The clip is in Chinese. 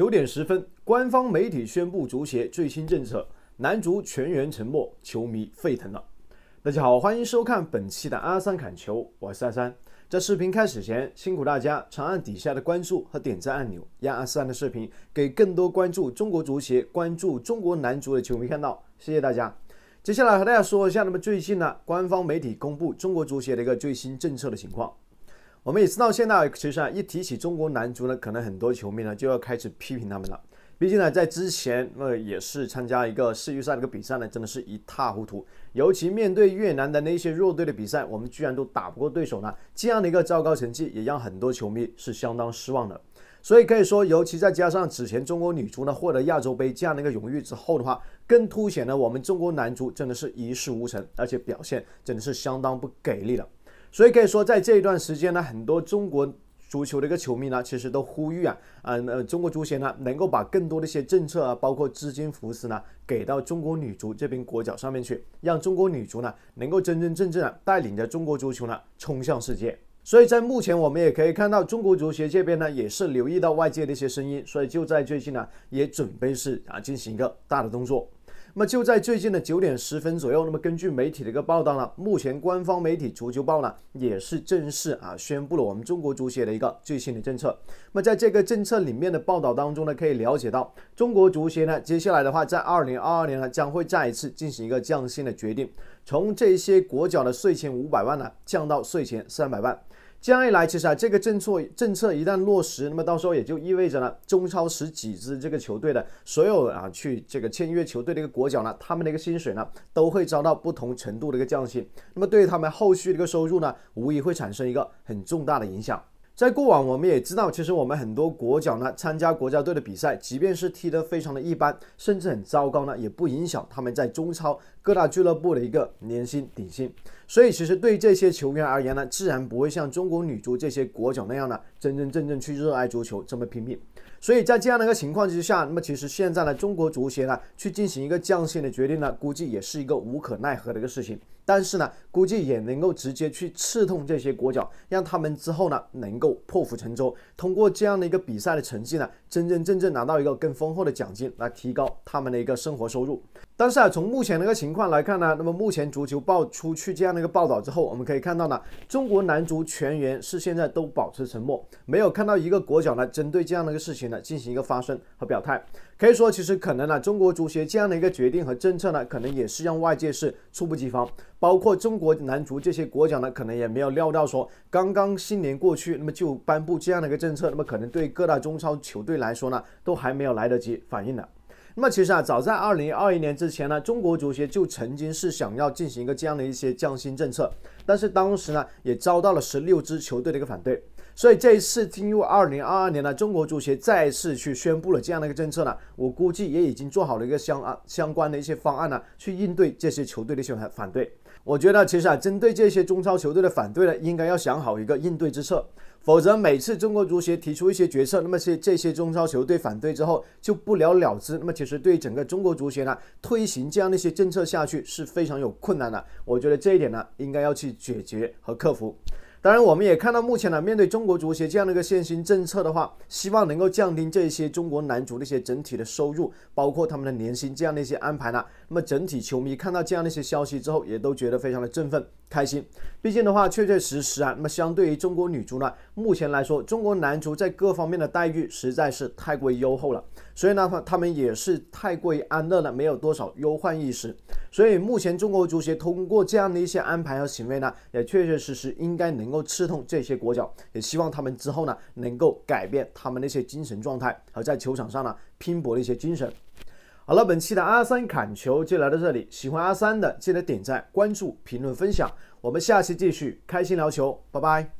九点十分，官方媒体宣布足协最新政策，男足全员沉默，球迷沸腾了。大家好，欢迎收看本期的阿三砍球，我是阿三。在视频开始前，辛苦大家长按底下的关注和点赞按钮，让阿三的视频给更多关注中国足协、关注中国男足的球迷看到。谢谢大家。接下来和大家说一下，那么最近呢，官方媒体公布中国足协的一个最新政策的情况。我们也知道，现在其实啊，一提起中国男足呢，可能很多球迷呢就要开始批评他们了。毕竟呢，在之前呃也是参加一个世预赛的一个比赛呢，真的是一塌糊涂。尤其面对越南的那些弱队的比赛，我们居然都打不过对手呢，这样的一个糟糕成绩也让很多球迷是相当失望的。所以可以说，尤其再加上此前中国女足呢获得亚洲杯这样的一个荣誉之后的话，更凸显了我们中国男足真的是一事无成，而且表现真的是相当不给力了。所以可以说，在这一段时间呢，很多中国足球的一个球迷呢，其实都呼吁啊，呃呃，中国足协呢，能够把更多的一些政策啊，包括资金扶持呢，给到中国女足这边国脚上面去，让中国女足呢，能够真真正正的带领着中国足球呢，冲向世界。所以在目前，我们也可以看到，中国足协这边呢，也是留意到外界的一些声音，所以就在最近呢，也准备是啊，进行一个大的动作。那么就在最近的九点十分左右，那么根据媒体的一个报道呢，目前官方媒体《足球报》呢也是正式啊宣布了我们中国足协的一个最新的政策。那么在这个政策里面的报道当中呢，可以了解到，中国足协呢接下来的话，在二零二二年呢将会再一次进行一个降薪的决定，从这些国脚的税前五百万呢降到税前三百万。这样一来，其实啊，这个政策政策一旦落实，那么到时候也就意味着呢，中超十几支这个球队的所有啊，去这个签约球队的一个国脚呢，他们的一个薪水呢，都会遭到不同程度的一个降薪。那么对于他们后续的一个收入呢，无疑会产生一个很重大的影响。在过往，我们也知道，其实我们很多国脚呢，参加国家队的比赛，即便是踢得非常的一般，甚至很糟糕呢，也不影响他们在中超各大俱乐部的一个年薪底薪。所以其实对这些球员而言呢，自然不会像中国女足这些国脚那样呢，真真正正去热爱足球这么拼命。所以在这样的一个情况之下，那么其实现在呢，中国足协呢去进行一个降薪的决定呢，估计也是一个无可奈何的一个事情。但是呢，估计也能够直接去刺痛这些国脚，让他们之后呢能够破釜沉舟，通过这样的一个比赛的成绩呢，真真正正拿到一个更丰厚的奖金，来提高他们的一个生活收入。但是啊，从目前的一个情况来看呢，那么目前足球报出去这样的。这个报道之后，我们可以看到呢，中国男足全员是现在都保持沉默，没有看到一个国脚呢针对这样的一个事情呢进行一个发声和表态。可以说，其实可能呢，中国足协这样的一个决定和政策呢，可能也是让外界是猝不及防，包括中国男足这些国脚呢，可能也没有料到说刚刚新年过去，那么就颁布这样的一个政策，那么可能对各大中超球队来说呢，都还没有来得及反应呢。那么其实啊，早在二零二一年之前呢，中国足协就曾经是想要进行一个这样的一些降薪政策，但是当时呢，也遭到了十六支球队的一个反对。所以这一次进入二零二二年呢，中国足协再次去宣布了这样的一个政策呢，我估计也已经做好了一个相啊相关的一些方案呢，去应对这些球队的一些反对。我觉得其实啊，针对这些中超球队的反对呢，应该要想好一个应对之策，否则每次中国足协提出一些决策，那么些这些中超球队反对之后就不了了之。那么其实对整个中国足协呢，推行这样的一些政策下去是非常有困难的。我觉得这一点呢，应该要去解决和克服。当然，我们也看到，目前呢，面对中国足协这样的一个限薪政策的话，希望能够降低这些中国男足的一些整体的收入，包括他们的年薪这样的一些安排呢。那么，整体球迷看到这样的一些消息之后，也都觉得非常的振奋开心。毕竟的话，确确实实啊，那么相对于中国女足呢，目前来说，中国男足在各方面的待遇实在是太过于优厚了，所以呢，他们也是太过于安乐了，没有多少忧患意识。所以目前中国足协通过这样的一些安排和行为呢，也确确实实应该能够刺痛这些国脚，也希望他们之后呢能够改变他们那些精神状态和在球场上呢拼搏的一些精神。好了，本期的阿三砍球就来到这里，喜欢阿三的记得点赞、关注、评论、分享，我们下期继续开心聊球，拜拜。